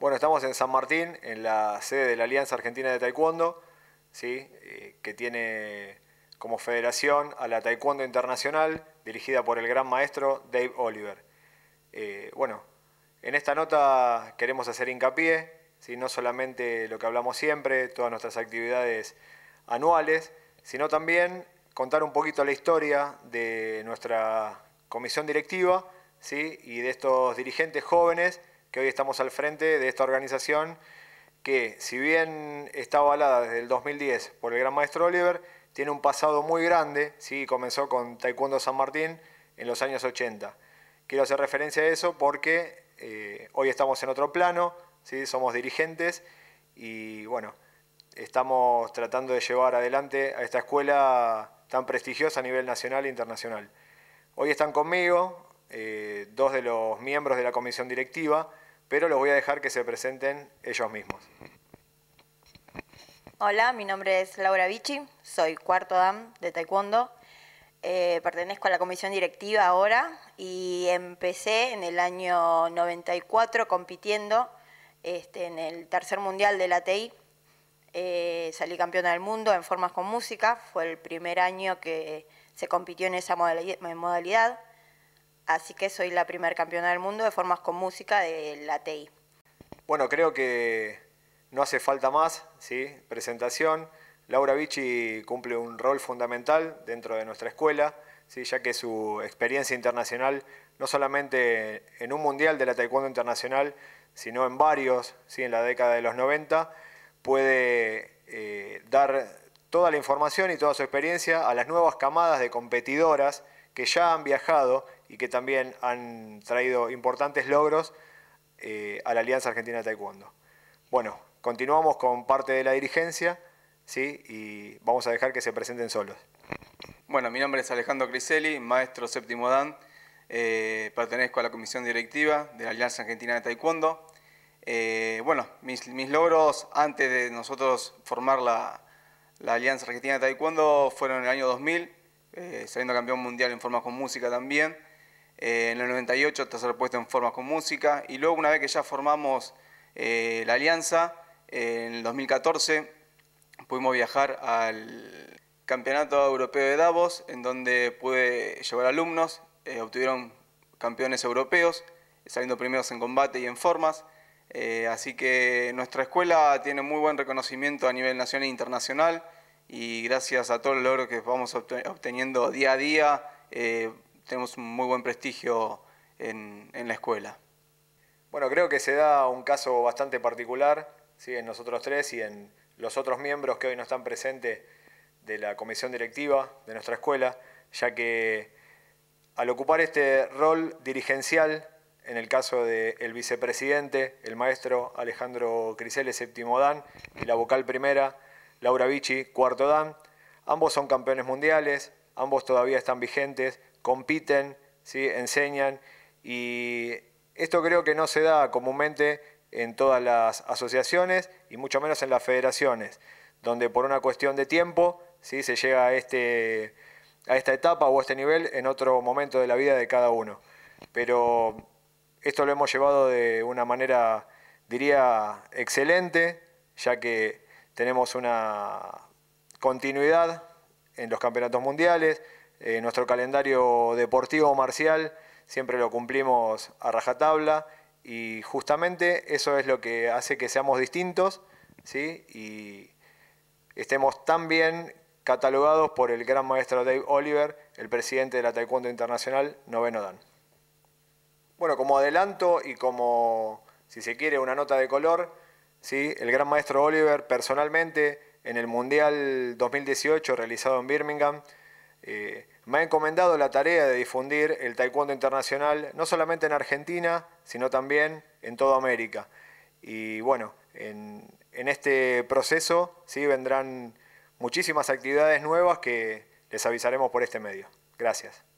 Bueno, estamos en San Martín, en la sede de la Alianza Argentina de Taekwondo, ¿sí? Eh, que tiene como federación a la Taekwondo Internacional, dirigida por el gran maestro Dave Oliver. Eh, bueno, en esta nota queremos hacer hincapié, no solamente lo que hablamos siempre, todas nuestras actividades anuales, sino también contar un poquito la historia de nuestra comisión directiva ¿sí? y de estos dirigentes jóvenes que hoy estamos al frente de esta organización que, si bien está avalada desde el 2010 por el gran maestro Oliver, tiene un pasado muy grande, ¿sí? comenzó con Taekwondo San Martín en los años 80. Quiero hacer referencia a eso porque eh, hoy estamos en otro plano, ¿sí? somos dirigentes y bueno, estamos tratando de llevar adelante a esta escuela tan prestigiosa a nivel nacional e internacional. Hoy están conmigo eh, dos de los miembros de la comisión directiva, pero los voy a dejar que se presenten ellos mismos. Hola, mi nombre es Laura Vichy, soy cuarto DAM de Taekwondo. Eh, pertenezco a la comisión directiva ahora y empecé en el año 94 compitiendo este, en el tercer mundial de la TI. Eh, salí campeona del mundo en formas con música, fue el primer año que se compitió en esa modalidad Así que soy la primer campeona del mundo de formas con música de la TI. Bueno, creo que no hace falta más, Presentación. Laura Vici cumple un rol fundamental dentro de nuestra escuela, ¿sí? ya que su experiencia internacional, no solamente en un mundial de la taekwondo internacional, sino en varios, ¿sí? en la década de los 90, puede eh, dar toda la información y toda su experiencia a las nuevas camadas de competidoras que ya han viajado y que también han traído importantes logros eh, a la Alianza Argentina de Taekwondo. Bueno, continuamos con parte de la dirigencia ¿sí? y vamos a dejar que se presenten solos. Bueno, mi nombre es Alejandro Criselli, maestro séptimo Dan. Eh, pertenezco a la comisión directiva de la Alianza Argentina de Taekwondo. Eh, bueno, mis, logros antes de nosotros formar la, la Alianza Argentina de Taekwondo fueron en el año 2000, eh, saliendo campeón mundial en formas con música también. Eh, en el 98, tercer puesto en formas con música. Y luego, una vez que ya formamos eh, la alianza, en el 2014 pudimos viajar al Campeonato Europeo de Davos, en donde pude llevar alumnos, obtuvieron campeones europeos, saliendo primeros en combate y en formas. así que nuestra escuela tiene muy buen reconocimiento a nivel nacional e internacional y gracias a todo el logro que vamos obteniendo día a día, eh, tenemos un muy buen prestigio en, la escuela. Bueno, creo que se da un caso bastante particular ¿sí? en nosotros tres y en los otros miembros que hoy no están presentes de la comisión directiva de nuestra escuela, ya que al ocupar este rol dirigencial, en el caso del vicepresidente, el maestro Alejandro Criseles, séptimo dan, y la vocal primera, Laura Vici, cuarto dan. Ambos son campeones mundiales, ambos todavía están vigentes, compiten, enseñan y esto creo que no se da comúnmente en todas las asociaciones y mucho menos en las federaciones, donde por una cuestión de tiempo ¿sí? se llega a, este, a esta etapa o a este nivel en otro momento de la vida de cada uno. Pero esto lo hemos llevado de una manera, diría, excelente, ya que tenemos una continuidad en los campeonatos mundiales, eh, nuestro calendario deportivo marcial siempre lo cumplimos a rajatabla y justamente eso es lo que hace que seamos distintos y estemos también catalogados por el gran maestro Dave Oliver, el presidente de la Taekwondo Internacional, Noveno Dan. Bueno, como adelanto y como, si se quiere, una nota de color, ¿sí? El gran maestro Oliver personalmente en el Mundial 2018 realizado en Birmingham eh, me ha encomendado la tarea de difundir el taekwondo internacional no solamente en Argentina, sino también en toda América. Y bueno, en, en este proceso ¿sí? vendrán muchísimas actividades nuevas que les avisaremos por este medio. Gracias.